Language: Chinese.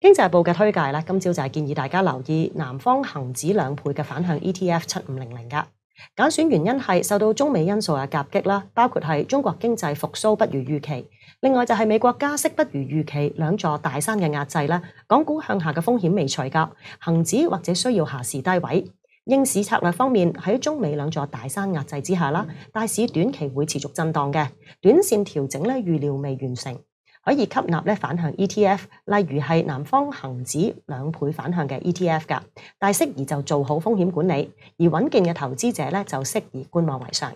经济部嘅推介今朝就係建议大家留意南方恒指两倍嘅反向 ETF 七五零零噶。揀選原因係受到中美因素嘅夹击啦，包括係中国经济复苏不如预期，另外就係美国加息不如预期，两座大山嘅压制啦。港股向下嘅风险未除噶，恒指或者需要下市低位。应市策略方面，喺中美两座大山压制之下啦，大市短期会持续震荡嘅，短线调整咧预料未完成。可以吸納咧反向 ETF，例如係南方恒指兩倍反向嘅 ETF 㗎，大適宜就做好風險管理，而穩健嘅投資者咧就適宜觀望為上。